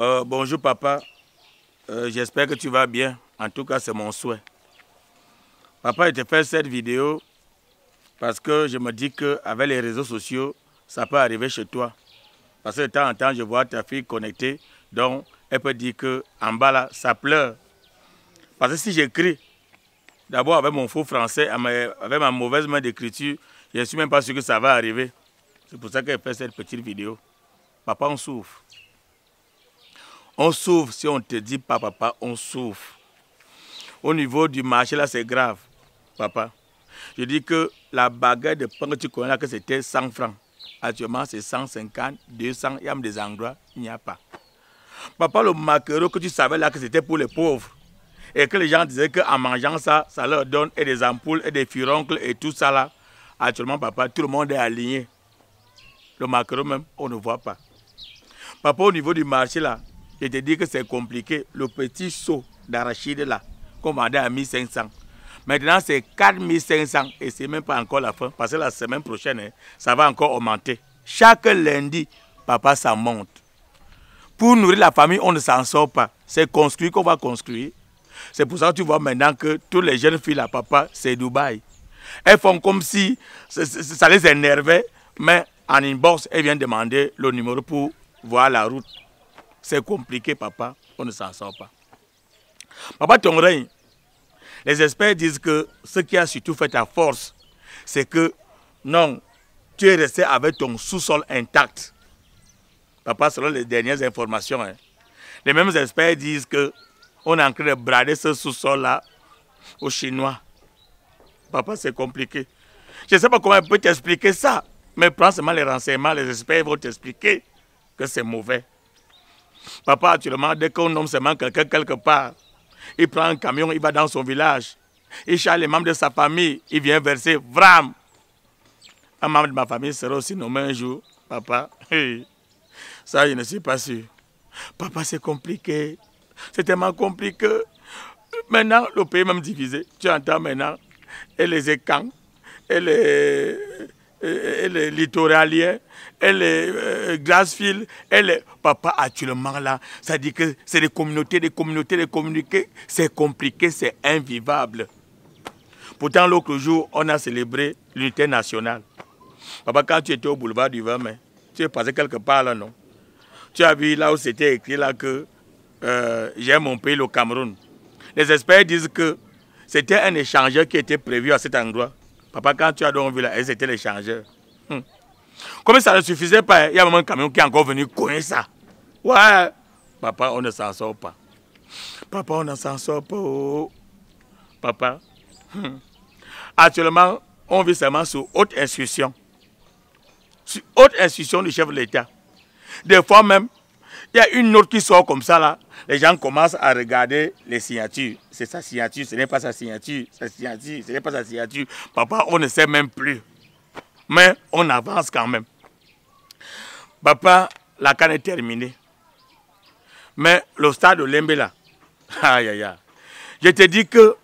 Euh, bonjour papa, euh, j'espère que tu vas bien. En tout cas, c'est mon souhait. Papa, je te fais cette vidéo parce que je me dis qu'avec les réseaux sociaux, ça peut arriver chez toi. Parce que de temps en temps, je vois ta fille connectée, donc elle peut dire qu'en bas là, ça pleure. Parce que si j'écris, d'abord avec mon faux français, avec ma mauvaise main d'écriture, je ne suis même pas sûr que ça va arriver. C'est pour ça qu'elle fait cette petite vidéo. Papa, on souffre. On souffre si on te dit pas, papa, on souffre. Au niveau du marché, là, c'est grave, papa. Je dis que la baguette de pain que tu connais, là, que c'était 100 francs. Actuellement, c'est 150, 200. Il y a des endroits, il n'y a pas. Papa, le maquereau que tu savais là que c'était pour les pauvres. Et que les gens disaient qu'en mangeant ça, ça leur donne des ampoules et des furoncles et tout ça là. Actuellement, papa, tout le monde est aligné. Le maquereau même, on ne voit pas. Papa, au niveau du marché là, je te dis que c'est compliqué. Le petit saut d'arachide là, qu'on commandé à 1500. Maintenant, c'est 4500 et c'est même pas encore la fin. Parce que la semaine prochaine, hein, ça va encore augmenter. Chaque lundi, papa, ça monte. Pour nourrir la famille, on ne s'en sort pas. C'est construit qu'on va construire. C'est pour ça que tu vois maintenant que tous les jeunes filles à papa, c'est Dubaï. Elles font comme si ça les énervait, mais en inbox, elles viennent demander le numéro pour voir la route. C'est compliqué, papa. On ne s'en sort pas. Papa, ton règne, les experts disent que ce qui a surtout fait ta force, c'est que non, tu es resté avec ton sous-sol intact. Papa, selon les dernières informations, hein, les mêmes experts disent que on est en train de brader ce sous-sol-là aux Chinois. Papa, c'est compliqué. Je ne sais pas comment je peux t'expliquer ça, mais prends seulement les renseignements, les experts vont t'expliquer que c'est mauvais. Papa, actuellement, dès qu'on nomme seulement quelqu'un quelque part, il prend un camion, il va dans son village. Il charge les membres de sa famille, il vient verser Vram. Un membre de ma famille sera aussi nommé un jour, papa. Ça, je ne suis pas sûr. Papa, c'est compliqué. C'est tellement compliqué. Maintenant, le pays est même divisé. Tu entends maintenant. Et les écans, et les, euh, elle est littoralière, elle est euh, Glassfield, Papa, actuellement, là, ça dit que c'est des communautés, des communautés, des communautés C'est compliqué, c'est invivable. Pourtant, l'autre jour, on a célébré l'unité nationale. Papa, quand tu étais au boulevard du 20 tu es passé quelque part là, non Tu as vu là où c'était écrit là que euh, j'aime mon pays, le Cameroun. Les experts disent que c'était un échangeur qui était prévu à cet endroit. Papa, quand tu as donc là, étaient les changeurs. Hmm. Comme ça ne suffisait pas, hein? il y a même un camion qui est encore venu coincer ça. Ouais, papa, on ne s'en sort pas. Papa, on ne s'en sort pas. Papa, hmm. actuellement, on vit seulement sous haute instruction. Sous haute instruction du chef de l'État. Des fois même, il y a une note qui sort comme ça là. Les gens commencent à regarder les signatures. C'est sa signature, ce n'est pas sa signature, sa signature, ce n'est pas sa signature. Papa, on ne sait même plus. Mais on avance quand même. Papa, la canne est terminée. Mais le stade de Lembe là, aïe aïe aïe. Je te dis que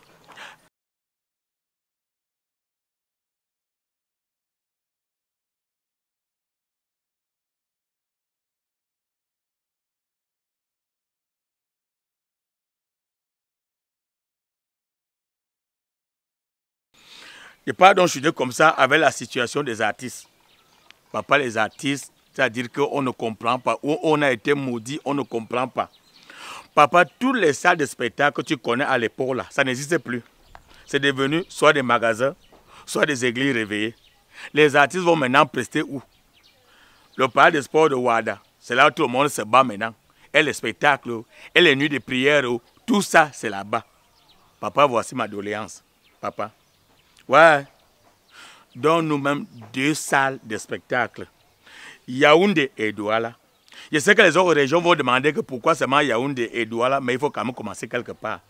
Je parle donc dis comme ça avec la situation des artistes. Papa, les artistes, c'est-à-dire qu'on ne comprend pas. Où on a été maudit, on ne comprend pas. Papa, toutes les salles de spectacle que tu connais à l'époque, là, ça n'existe plus. C'est devenu soit des magasins, soit des églises réveillées. Les artistes vont maintenant prester où Le palais des sports de Wada, c'est là où tout le monde se bat maintenant. Et les spectacles, et les nuits de prière, tout ça, c'est là-bas. Papa, voici ma doléance. Papa, Ouais. Donne-nous mêmes deux salles de spectacle. Yaoundé et Douala. Je sais que les autres régions vont demander que pourquoi seulement Yaoundé et Douala, mais il faut quand même commencer quelque part.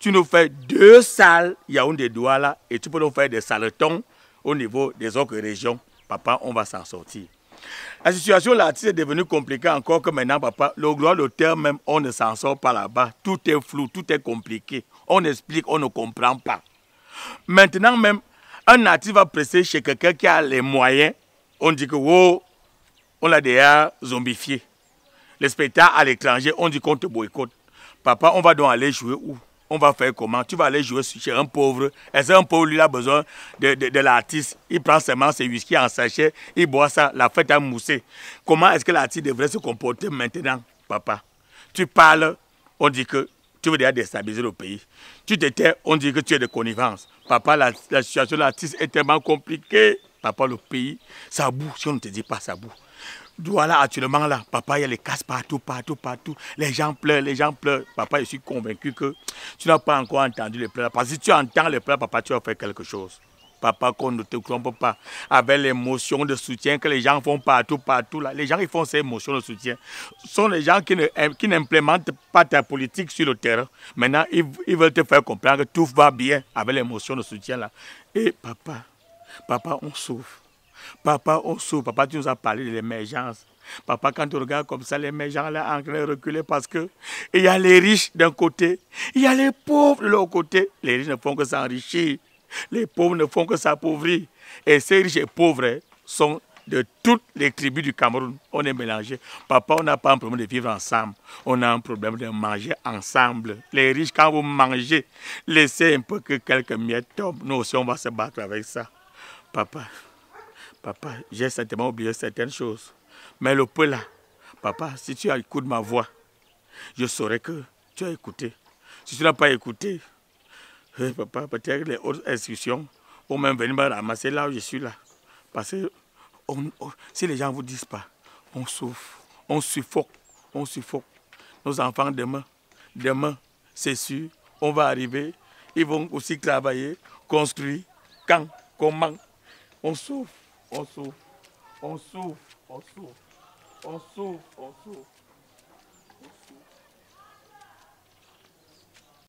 Tu nous fais deux salles Yaoundé et Douala et tu peux nous faire des saletons au niveau des autres régions. Papa, on va s'en sortir. La situation là, est devenue compliquée encore que maintenant, papa. Le gloire, le terme même, on ne s'en sort pas là-bas. Tout est flou, tout est compliqué. On explique, on ne comprend pas. Maintenant même, un artiste va presser chez quelqu'un qui a les moyens. On dit que, wow, on l'a déjà zombifié. Les spectacles à l'étranger, on dit qu'on te boycotte. Papa, on va donc aller jouer où On va faire comment Tu vas aller jouer chez un pauvre. Est-ce qu'un pauvre, lui, a besoin de, de l'artiste Il prend seulement ses whisky en sachet, il boit ça, la fête a moussé. Comment est-ce que l'artiste devrait se comporter maintenant, papa Tu parles, on dit que tu veux déjà déstabiliser le pays. Tu t'étais on dit que tu es de connivence. Papa, la, situation de l'artiste est tellement compliquée. Papa, le pays, ça boue. Si on ne te dit pas, ça boue. Voilà, actuellement, là, papa, il y a les casses partout, partout, partout. Les gens pleurent, les gens pleurent. Papa, je suis convaincu que tu n'as pas encore entendu les pleurs. Parce que si tu entends les pleurs, papa, tu vas faire quelque chose. Papa, qu'on ne te trompe pas. Avec l'émotion de soutien que les gens font partout, partout. Là. Les gens, ils font ces émotions de soutien. Ce sont les gens qui, ne, qui n'implémentent pas ta politique sur le terrain. Maintenant, ils, ils veulent te faire comprendre que tout va bien avec l'émotion de soutien. là. Et papa, papa, on souffre. Papa, on souffre. Papa, tu nous as parlé de l'émergence. Papa, quand tu regardes comme ça, les gens là en train de reculer parce que il y a les riches d'un côté, il y a les pauvres de l'autre côté. Les riches ne font que s'enrichir. Les pauvres ne font que s'appauvrir. Et ces riches et pauvres sont de toutes les tribus du Cameroun. On est mélangés. Papa, on n'a pas un problème de vivre ensemble. On a un problème de manger ensemble. Les riches, quand vous mangez, laissez un peu que quelques miettes tombent. Nous aussi, on va se battre avec ça. Papa, papa, j'ai certainement oublié certaines choses. Mais le peu là, papa, si tu écoutes ma voix, je saurais que tu as écouté. Si tu n'as pas écouté, papa, peut-être les autres institutions vont même venir me ramasser là où je suis là. Parce que si les gens ne vous disent pas, on souffre, on suffoque, on suffoque. Nos enfants demain, demain, c'est sûr, on va arriver, ils vont aussi travailler, construire, quand, comment. On souffre, on souffre, on souffre, on souffre, on souffre, on souffre.